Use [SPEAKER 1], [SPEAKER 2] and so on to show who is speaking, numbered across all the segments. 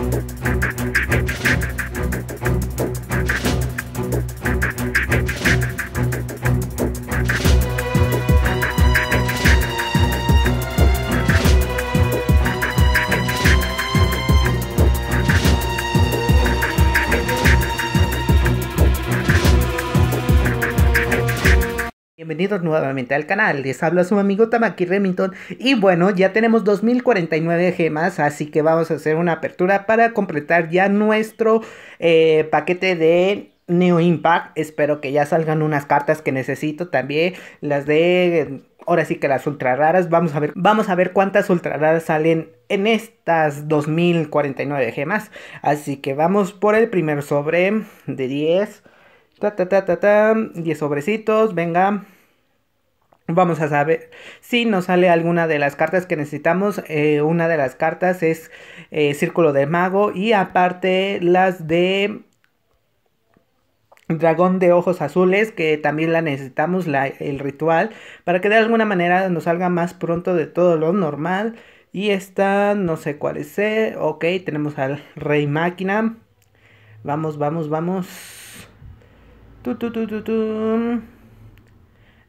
[SPEAKER 1] thank you bienvenidos nuevamente al canal. Les habla su amigo Tamaki Remington. Y bueno, ya tenemos 2049 gemas, así que vamos a hacer una apertura para completar ya nuestro eh, paquete de Neo Impact. Espero que ya salgan unas cartas que necesito también. Las de. Ahora sí que las ultra raras. Vamos a ver. Vamos a ver cuántas ultra raras salen en estas 2049 gemas. Así que vamos por el primer sobre de 10. Ta, 10 sobrecitos. Venga. Vamos a saber si nos sale alguna de las cartas que necesitamos. Eh, una de las cartas es eh, Círculo de Mago y aparte las de Dragón de Ojos Azules que también la necesitamos, la, el ritual, para que de alguna manera nos salga más pronto de todo lo normal. Y esta, no sé cuál es. Eh, ok, tenemos al Rey Máquina. Vamos, vamos, vamos. Tu, tu, tu, tu, tu.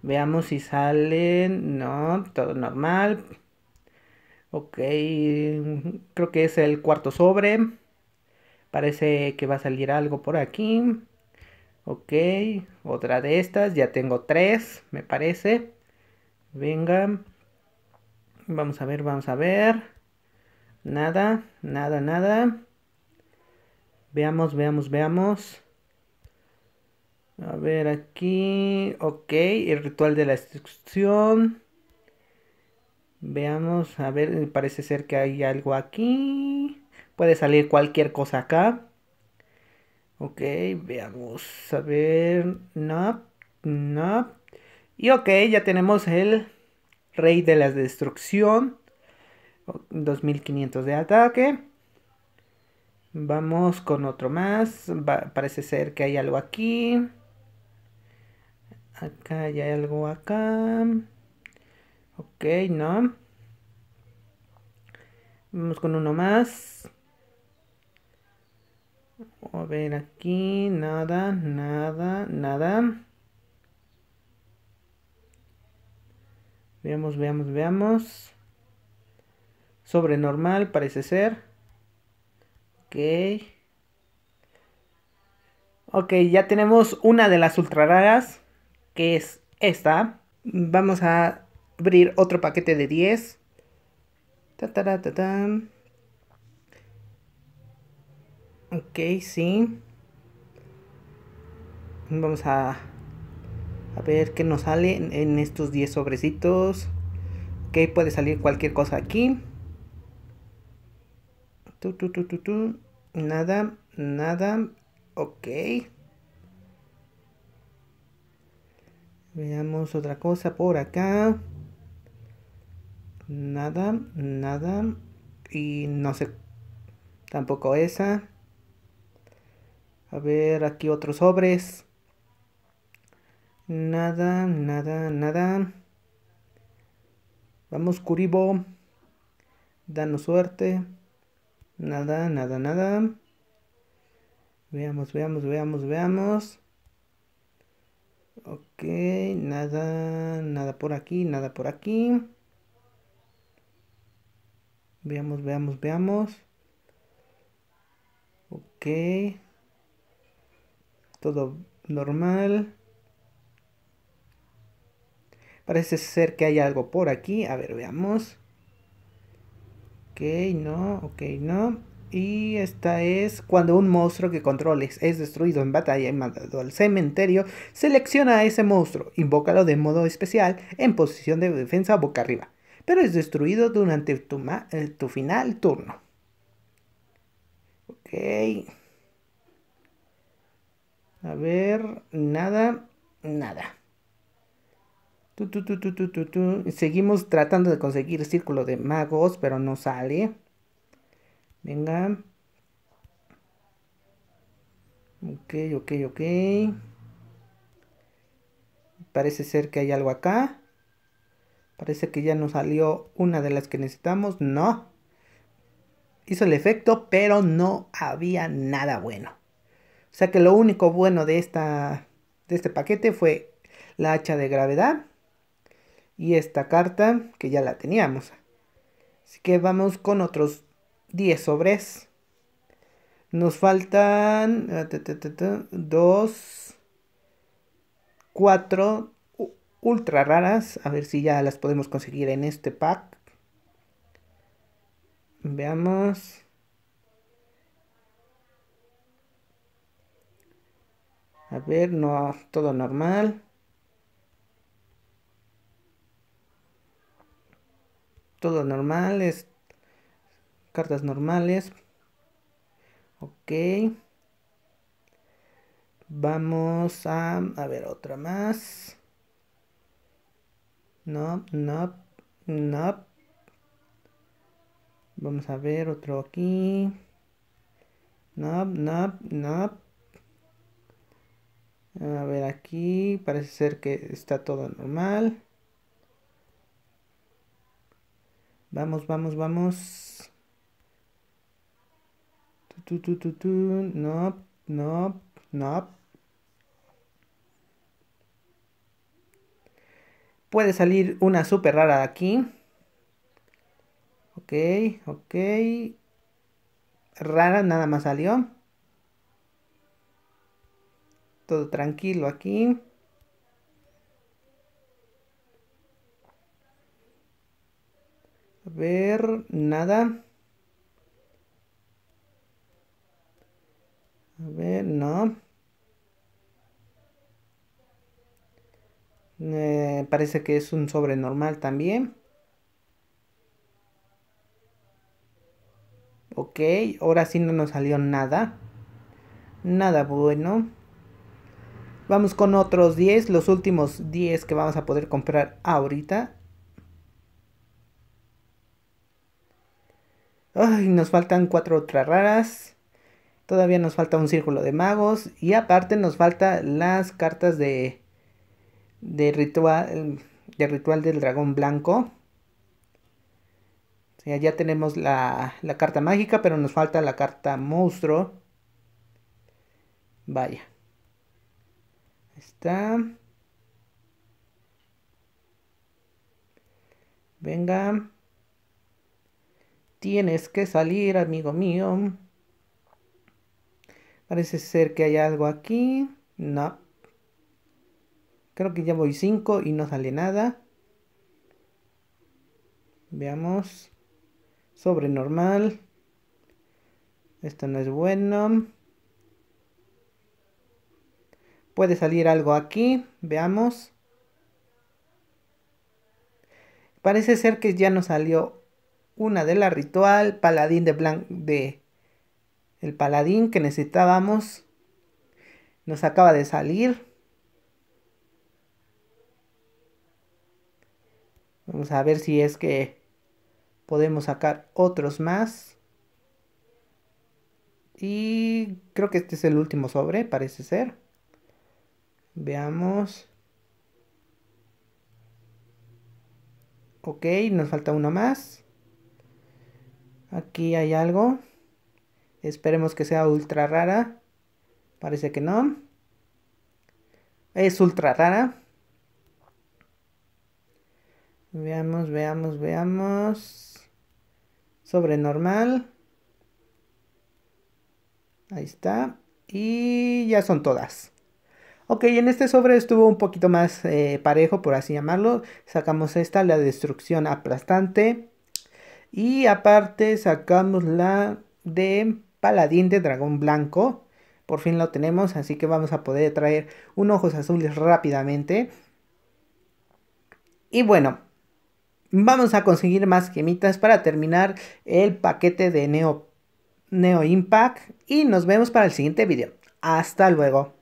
[SPEAKER 1] Veamos si salen. No, todo normal. Ok, creo que es el cuarto sobre. Parece que va a salir algo por aquí. Ok, otra de estas. Ya tengo tres, me parece. Venga. Vamos a ver, vamos a ver. Nada, nada, nada. Veamos, veamos, veamos. A ver aquí, ok, el ritual de la destrucción. Veamos, a ver, parece ser que hay algo aquí. Puede salir cualquier cosa acá. Ok, veamos, a ver, no, no. Y ok, ya tenemos el rey de la destrucción. 2500 de ataque. Vamos con otro más. parece ser que hay algo aquí. Acá ya hay algo acá. Ok, no. Vamos con uno más. A ver aquí, nada, nada, nada. Veamos, veamos, veamos. Sobre parece ser. Ok. Ok, ya tenemos una de las ultra raras que es esta. Vamos a abrir otro paquete de 10. ok, sí. Vamos a, ver qué nos sale en, estos 10 sobrecitos. Ok, puede salir cualquier cosa aquí. Tu, tu, tu, tu, tu. Nada, nada. Ok. Veamos otra cosa por acá. Nada, nada. Y no sé. Tampoco esa. A ver, aquí otros sobres. Nada, nada, nada. Vamos, Curibo. Danos suerte. Nada, nada, nada. Veamos, veamos, veamos, veamos. Ok, nada, nada por aquí, nada por aquí. Veamos, veamos, veamos. Ok. Todo normal. Parece ser que hay algo por aquí. A ver, veamos. Ok, no, ok, no. Y esta es cuando un monstruo que controles es destruido en batalla y mandado al cementerio, selecciona a ese monstruo, invócalo de modo especial en posición de defensa boca arriba, pero es destruido durante tu, eh, final turno. Ok. A ver, nada, nada. Tu, tu, tu, Seguimos tratando de conseguir círculo de magos, pero no sale. Venga. Ok, ok, ok. Parece ser que hay algo acá. Parece que ya nos salió una de las que necesitamos. No. Hizo el efecto, pero no había nada bueno. O sea que lo único bueno de, esta, de este paquete fue la hacha de gravedad. Y esta carta que ya la teníamos. Así que vamos con otros 10 sobres. Nos faltan 2, ah, 4 ultra raras. A ver si ya las podemos conseguir en este pack. Veamos. A ver, no, todo normal. Todo normal, es este, cartas normales. Ok. Vamos a, a ver otra más. No, no, no. Vamos a ver otro aquí. No, no, no. A ver aquí, parece ser que está todo normal. Vamos, vamos, vamos. Tu, tu, tu, tu. No, no, no. Puede salir una super rara de aquí. Ok, ok. Rara, nada más salió. Todo tranquilo aquí. A ver, nada. no. Eh, parece que es un sobre normal también. Ok, ahora sí no nos salió nada. Nada bueno. Vamos con otros 10, los últimos 10 que vamos a poder comprar ahorita. Ay, nos faltan 4 otras raras. Todavía nos falta un círculo de magos. Y aparte nos falta las cartas de, ritual, de ritual del dragón blanco. sea, ya tenemos la, la carta mágica, pero nos falta la carta monstruo. Vaya. Está. Venga. Tienes que salir, amigo mío. Parece ser que hay algo aquí. No. Creo que ya voy 5 y no sale nada. Veamos. Sobre normal. Esto no es bueno. Puede salir algo aquí. Veamos. Parece ser que ya nos salió una de la ritual. Paladín de, blanc. de el paladín que necesitábamos nos acaba de salir. Vamos a ver si es que podemos sacar otros más. Y creo que este es el último sobre, parece ser. Veamos. Ok, nos falta uno más. Aquí hay algo. Esperemos que sea ultra rara. Parece que no. Es ultra rara. Veamos, veamos, veamos. Sobre normal. Ahí está. Y ya son todas. Ok, en este sobre estuvo un poquito más eh, parejo, por así llamarlo. Sacamos esta, la destrucción aplastante. Y aparte sacamos la de paladín de dragón blanco. Por fin lo tenemos, así que vamos a poder traer un ojos azules rápidamente. Y bueno, vamos a conseguir más gemitas para terminar el paquete de Neo, Neo Impact. Y nos vemos para el siguiente video. Hasta luego.